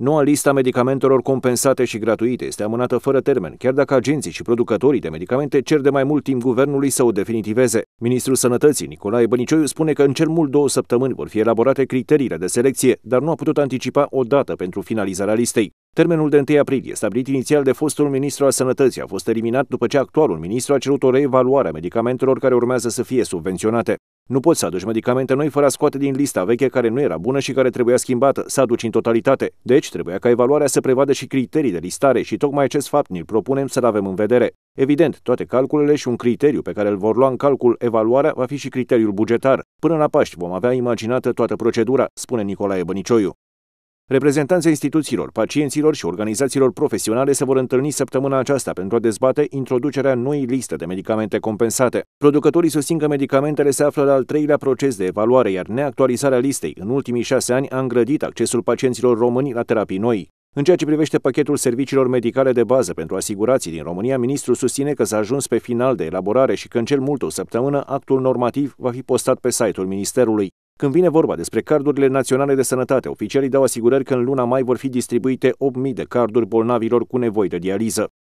Noua lista medicamentelor compensate și gratuite este amânată fără termen, chiar dacă agenții și producătorii de medicamente cer de mai mult timp guvernului să o definitiveze. Ministrul Sănătății, Nicolae Bănicioiu, spune că în cel mult două săptămâni vor fi elaborate criteriile de selecție, dar nu a putut anticipa o dată pentru finalizarea listei. Termenul de 1 aprilie, stabilit inițial de fostul ministru al Sănătății, a fost eliminat după ce actualul ministru a cerut o reevaluare a medicamentelor care urmează să fie subvenționate. Nu poți să aduci medicamente noi fără a scoate din lista veche care nu era bună și care trebuia schimbată, să aduci în totalitate. Deci, trebuia ca evaluarea să prevadă și criterii de listare și tocmai acest fapt ne propunem să-l avem în vedere. Evident, toate calculele și un criteriu pe care îl vor lua în calcul evaluarea va fi și criteriul bugetar. Până la Paști vom avea imaginată toată procedura, spune Nicolae Bănicioiu. Reprezentanții instituțiilor, pacienților și organizațiilor profesionale se vor întâlni săptămâna aceasta pentru a dezbate introducerea noii liste de medicamente compensate. Producătorii susțin că medicamentele se află la al treilea proces de evaluare, iar neactualizarea listei în ultimii șase ani a îngrădit accesul pacienților români la terapii noi. În ceea ce privește pachetul serviciilor medicale de bază pentru asigurații din România, ministrul susține că s-a ajuns pe final de elaborare și că în cel mult o săptămână actul normativ va fi postat pe site-ul ministerului. Când vine vorba despre cardurile naționale de sănătate, oficialii dau asigurări că în luna mai vor fi distribuite 8.000 de carduri bolnavilor cu nevoi de dializă.